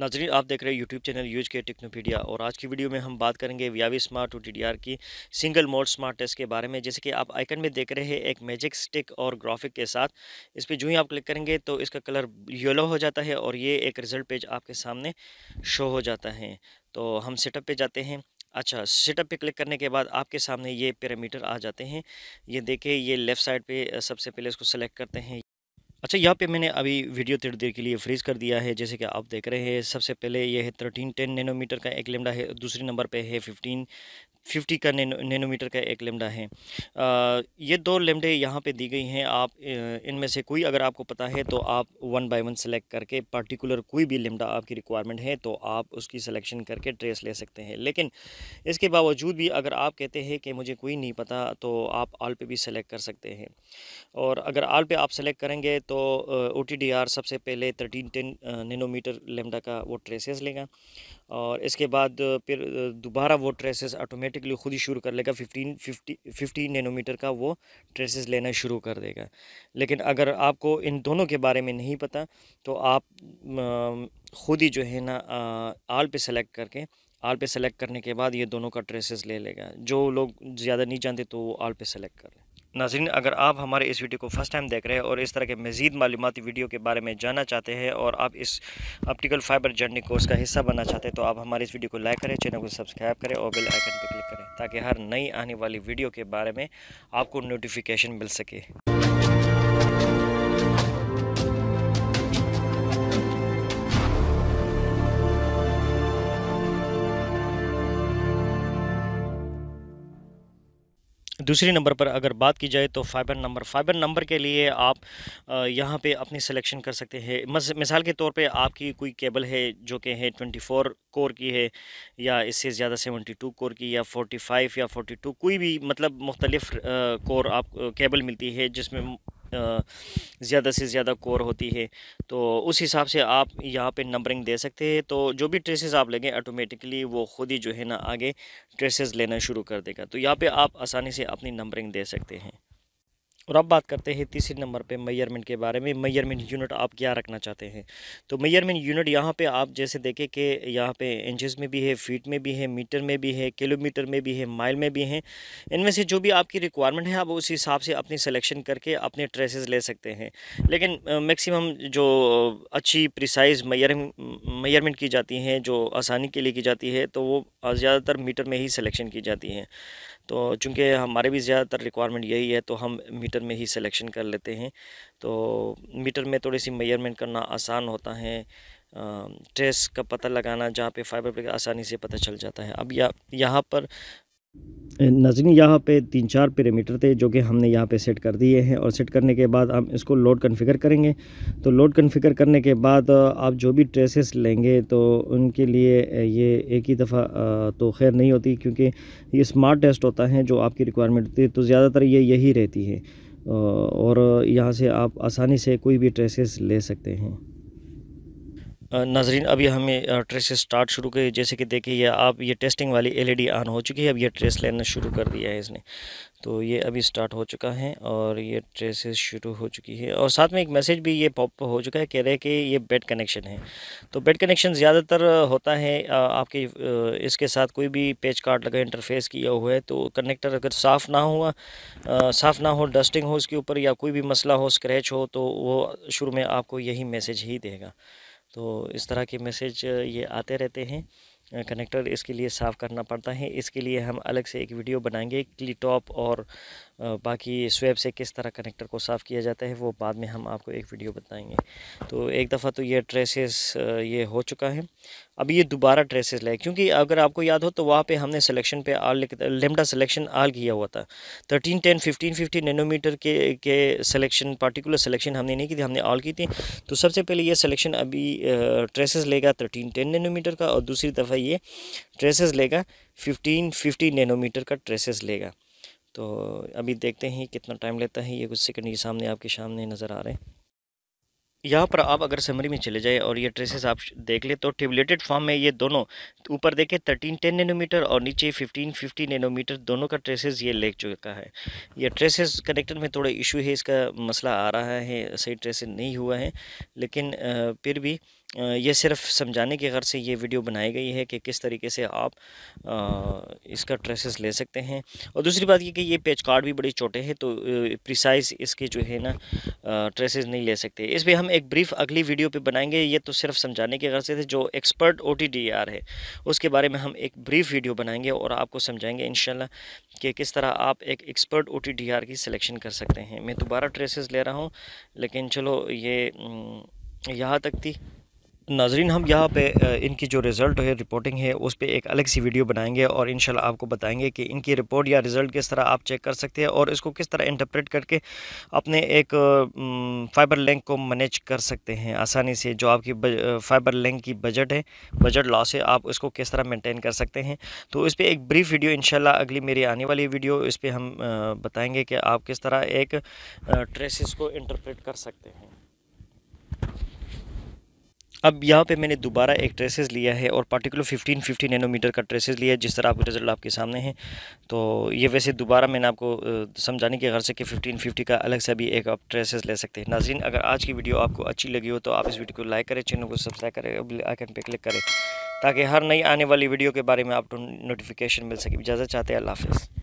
नाजरीन आप देख रहे हैं यूट्यूब चैनल यूज के टेक्नोपीडिया और आज की वीडियो में हम बात करेंगे वियावी स्मार्ट टू टीडीआर की सिंगल मोड स्मार्ट टेस्ट के बारे में जैसे कि आप आइकन में देख रहे हैं एक मैजिक स्टिक और ग्राफिक के साथ इस पर जो ही आप क्लिक करेंगे तो इसका कलर येलो हो जाता है और ये एक रिजल्ट पेज आपके सामने शो हो जाता है तो हम सेटअप पर जाते हैं अच्छा सेटअप पे क्लिक करने के बाद आपके सामने ये पैरामीटर आ जाते हैं ये देखें ये लेफ़्ट साइड पे सबसे पहले इसको सेलेक्ट करते हैं अच्छा यहाँ पे मैंने अभी वीडियो थोड़ी देर के लिए फ्रीज़ कर दिया है जैसे कि आप देख रहे हैं सबसे पहले ये है थर्टीन टेन नैनोमीटर का एक लेमडा है दूसरे नंबर पे है फिफ्टीन 50 का नैनो नैनोमीटर का एक लेमडा है ये दो लेमडे यहाँ पे दी गई हैं आप इनमें से कोई अगर आपको पता है तो आप वन बाय वन सेलेक्ट करके पर्टिकुलर कोई भी लेमडा आपकी रिक्वायरमेंट है तो आप उसकी सिलेक्शन करके ट्रेस ले सकते हैं लेकिन इसके बावजूद भी अगर आप कहते हैं कि मुझे कोई नहीं पता तो आप आल पे भी सेलेक्ट कर सकते हैं और अगर आल पे आप सेलेक्ट करेंगे तो ओ सबसे पहले थर्टीन टेन नैनोमीटर लेमडा का वो ट्रेसेस लेगा और इसके बाद फिर दोबारा वो ट्रेसेस ऑटोमेटिकली खुद ही शुरू कर लेगा फिफ्टीन फिफ्टी फिफ्टी नैनोमीटर का वो ट्रेसेस लेना शुरू कर देगा लेकिन अगर आपको इन दोनों के बारे में नहीं पता तो आप खुद ही जो है ना आल पे सेलेक्ट करके आल पे सेलेक्ट करने के बाद ये दोनों का ट्रेसेस ले लेगा जो लोग ज़्यादा नहीं जानते तो वो आल पे सेलेक्ट कर नाजरीन अगर आप हमारे इस वीडियो को फर्स्ट टाइम देख रहे हैं और इस तरह के मजीद मालूमती वीडियो के बारे में जानना चाहते हैं और आप इस ऑप्टिकल फाइबर जर्नी कोर्स का हिस्सा बनना चाहते हैं तो आप हमारे इस वीडियो को लाइक करें चैनल को सब्सक्राइब करें और बेल आइकन पर क्लिक करें ताकि हर नई आने वाली वीडियो के बारे में आपको नोटिफिकेशन मिल सके दूसरी नंबर पर अगर बात की जाए तो फाइबर नंबर फाइबर नंबर के लिए आप यहाँ पे अपनी सिलेक्शन कर सकते हैं मिसाल के तौर पे आपकी कोई केबल है जो कि है 24 कोर की है या इससे ज़्यादा 72 कोर की या 45 या 42 कोई भी मतलब मुख्तलिफ़ कोर आप केबल मिलती है जिसमें ज़्यादा से ज़्यादा कोर होती है तो उस हिसाब से आप यहाँ पे नंबरिंग दे सकते हैं तो जो भी ट्रेसेस आप लेंगे ऑटोमेटिकली वो खुद ही जो है ना आगे ट्रेसेस लेना शुरू कर देगा तो यहाँ पे आप आसानी से अपनी नंबरिंग दे सकते हैं और अब बात करते हैं तीसरे नंबर पे मैयरमेंट के बारे में मैयरमेंट यूनिट आप क्या रखना चाहते हैं तो मैयरमेंट यूनिट यहाँ पे आप जैसे देखें कि यहाँ पे इंचेस में भी है फीट में भी है मीटर में भी है किलोमीटर में भी है माइल में भी हैं इनमें से जो भी आपकी रिक्वायरमेंट है आप उस हिसाब से अपनी सिलेक्शन करके अपने ट्रेसेस ले सकते हैं लेकिन मैक्सिमम जो अच्छी प्रिसाइज मैयर मैयरमेंट की जाती हैं जो आसानी के लिए की जाती है तो वो ज़्यादातर मीटर में ही सिलेक्शन की जाती हैं तो चूँकि हमारे भी ज़्यादातर रिक्वायरमेंट यही है तो हम मीटर में ही सिलेक्शन कर लेते हैं तो मीटर में थोड़ी सी मेयरमेंट करना आसान होता है ट्रेस का पता लगाना जहाँ पे फाइबर प्लग आसानी से पता चल जाता है अब या यहाँ पर नजरिन यहाँ पे तीन चार पैरामीटर थे जो कि हमने यहाँ पे सेट कर दिए हैं और सेट करने के बाद हम इसको लोड कन्फ़िगर करेंगे तो लोड कन्फ़िगर करने के बाद आप जो भी ट्रेसेस लेंगे तो उनके लिए ये एक ही दफ़ा तो खैर नहीं होती क्योंकि ये स्मार्ट टेस्ट होता है जो आपकी रिक्वायरमेंट होती है तो ज़्यादातर ये यही रहती है और यहाँ से आप आसानी से कोई भी ट्रेसेस ले सकते हैं नाजरीन अभी हमें ट्रेस स्टार्ट शुरू करिए जैसे कि देखिए आप ये टेस्टिंग वाली एलईडी ऑन हो चुकी है अब ये ट्रेस लेना शुरू कर दिया है इसने तो ये अभी स्टार्ट हो चुका है और ये ट्रेसेस शुरू हो चुकी है और साथ में एक मैसेज भी ये पॉप हो चुका है कह रहे हैं कि ये बेड कनेक्शन है तो बेड कनेक्शन ज़्यादातर होता है आपके इसके साथ कोई भी पेज कार्ड लगा इंटरफेस किया हुआ है तो कनेक्टर अगर साफ़ ना हुआ साफ़ ना हो डस्टिंग हो उसके ऊपर या कोई भी मसला हो स्क्रैच हो तो वो शुरू में आपको यही मैसेज ही देगा तो इस तरह के मैसेज ये आते रहते हैं कनेक्टर इसके लिए साफ़ करना पड़ता है इसके लिए हम अलग से एक वीडियो बनाएंगे टॉप और बाकी स्वेब से किस तरह कनेक्टर को साफ़ किया जाता है वो बाद में हम आपको एक वीडियो बताएंगे तो एक दफ़ा तो ये ट्रेसेस ये हो चुका है अब ये दोबारा ट्रेसेस लाए क्योंकि अगर आपको याद हो तो वहाँ पे हमने सिलेक्शन पे आल लेमडा सिलेक्शन आल किया हुआ था thirteen ten fifteen fifty nanometer के के सिलेक्शन पार्टिकुलर सिलेक्शन हमने नहीं की थी हमने आल की थी तो सबसे पहले ये सिलेक्शन अभी ट्रेसेस लेगा थर्टीन टेन नैनोमीटर का और दूसरी दफ़ा ये ट्रेसेस लेगा फिफ्टीन फिफ्टी नैनोमीटर का ट्रेसेस लेगा तो अभी देखते हैं कितना टाइम लेता है ये कुछ सेकंड ये सामने आपके सामने नज़र आ रहे हैं यहाँ पर आप अगर समरी में चले जाए और ये ट्रेसेस आप देख ले तो टेबलेटेड फॉर्म में ये दोनों ऊपर देखें थर्टीन टेन नैनोमीटर और नीचे फिफ्टीन फिफ्टी नैनोमीटर दोनों का ट्रेसेस ये ले चुका है ये ट्रेसेस कनेक्टर में थोड़ा इशू है इसका मसला आ रहा है सही ट्रेसेस नहीं हुआ है लेकिन फिर भी ये सिर्फ समझाने की गर्ज से ये वीडियो बनाई गई है कि किस तरीके से आप इसका ट्रेसेस ले सकते हैं और दूसरी बात ये कि ये पेज कार्ड भी बड़े छोटे हैं तो प्रिसाइज इसके जो है ना ट्रेसेस नहीं ले सकते इस पर हम एक ब्रीफ अगली वीडियो पे बनाएंगे ये तो सिर्फ समझाने की गर्ज से थे जो एक्सपर्ट ओ है उसके बारे में हम एक ब्रीफ वीडियो बनाएंगे और आपको समझाएँगे इन कि किस तरह आप एक एक्सपर्ट ओ की सिलेक्शन कर सकते हैं मैं दोबारा ट्रेसेस ले रहा हूँ लेकिन चलो ये यहाँ तक थी नाजरीन हम यहाँ पे इनकी जो रिज़ल्ट है रिपोर्टिंग है उस पर एक अलग सी वीडियो बनाएंगे और इन आपको बताएंगे कि इनकी रिपोर्ट या रिज़ल्ट किस तरह आप चेक कर सकते हैं और इसको किस तरह इंटरप्रेट करके अपने एक फ़ाइबर लेंक को मैनेज कर सकते हैं आसानी से जो आपकी फ़ाइबर लेंक की बजट है बजट लॉस है आप उसको किस तरह मेनटेन कर सकते हैं तो इस पर एक ब्रीफ वीडियो इन अगली मेरी आने वाली वीडियो इस पर हम बताएँगे कि आप किस तरह एक ट्रेसिस को इंटरप्रेट कर सकते हैं अब यहाँ पे मैंने दोबारा एक ट्रेसेस लिया है और पार्टिकुलर 15 15 नैनोमीटर का ट्रेसेस लिया है जिस तरह आपके रिजल्ट आपके सामने हैं तो ये वैसे दोबारा मैंने आपको समझाने की गर्ज से कि 15 50 का अलग से भी एक आप ट्रेसेस ले सकते हैं नाजीन अगर आज की वीडियो आपको अच्छी लगी हो तो आप इस वीडियो को लाइक करें चैनल को सब्सक्राइब करें आइकन पर क्लिक करें ताकि हर नई आने वाली वीडियो के बारे में आपको नोटिफिकेशन मिल सके इजाज़त चाहते हैं अल्लाह हाफ़